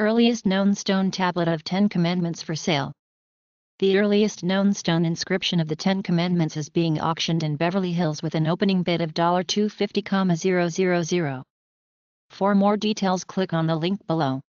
Earliest known stone tablet of Ten Commandments for sale. The earliest known stone inscription of the Ten Commandments is being auctioned in Beverly Hills with an opening bid of $250,000. For more details click on the link below.